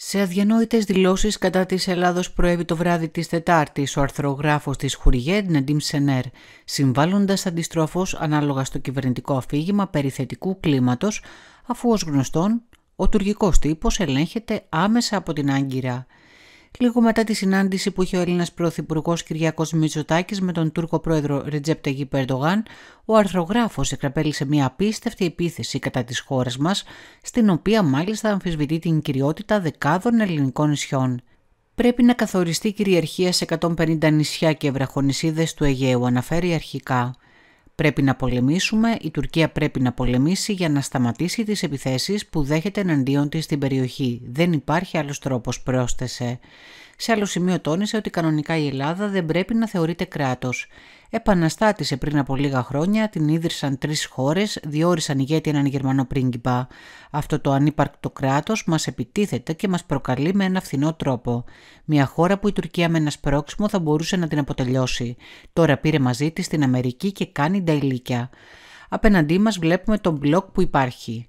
Σε αδιανόητες δηλώσεις κατά της Ελλάδος προέβη το βράδυ της Τετάρτης ο αρθρογράφος της Χουριέντ Ντίμ Σενέρ, συμβάλλοντας αντιστροφώς ανάλογα στο κυβερνητικό αφήγημα περιθετικού κλίματος, αφού ως γνωστόν ο τουρκικός τύπος ελέγχεται άμεσα από την Άγκυρα – λίγο μετά τη συνάντηση που είχε ο Έλληνας Πρωθυπουργός Κυριακό Μητσοτάκης με τον Τούρκο πρόεδρο Ρετζέπ Τεγί Πέρντογαν, ο αρθρογράφος εκραπέλησε μια απίστευτη επίθεση κατά της χώρας μας, στην οποία μάλιστα αμφισβητεί την κυριότητα δεκάδων ελληνικών νησιών. Πρέπει να καθοριστεί κυριαρχία σε 150 νησιά και βραχονισίδε του Αιγαίου, αναφέρει αρχικά. Πρέπει να πολεμήσουμε, η Τουρκία πρέπει να πολεμήσει για να σταματήσει τις επιθέσεις που δέχεται εναντίον της στην περιοχή. Δεν υπάρχει άλλος τρόπος, πρόσθεσε. Σε άλλο σημείο τόνισε ότι κανονικά η Ελλάδα δεν πρέπει να θεωρείται κράτος. Επαναστάτησε πριν από λίγα χρόνια, την ίδρυσαν τρεις χώρες, διόρισαν ηγέτη έναν Γερμανό πρίγκιπα. Αυτό το ανύπαρκτο κράτος μας επιτίθεται και μας προκαλεί με ένα φθηνό τρόπο. Μια χώρα που η Τουρκία με ένα σπρόξιμο θα μπορούσε να την αποτελειώσει. Τώρα πήρε μαζί της την Αμερική και κάνει τα ηλίκια. Απέναντί μας βλέπουμε τον μπλοκ που υπάρχει.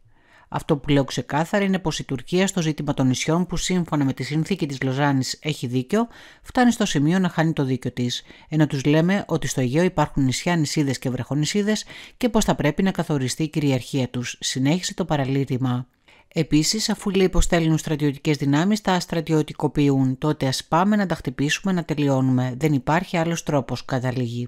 Αυτό που λέω ξεκάθαρα είναι πως η Τουρκία στο ζήτημα των νησιών, που σύμφωνα με τη συνθήκη της Λοζάνης έχει δίκιο, φτάνει στο σημείο να χάνει το δίκιο της. Ενώ τους λέμε ότι στο Αιγαίο υπάρχουν νησιά, νησίδες και βρεχονισίδε και πως θα πρέπει να καθοριστεί η κυριαρχία τους. Συνέχισε το παραλήρημα. Επίσης, αφού λέει πως στέλνουν στρατιωτικές δυνάμεις, τα στρατιωτικοποιούν. Τότε ας πάμε να τα χτυπήσουμε να τελειώνουμε. Δεν υπάρχει άλλος τρόπος, καταλήγει.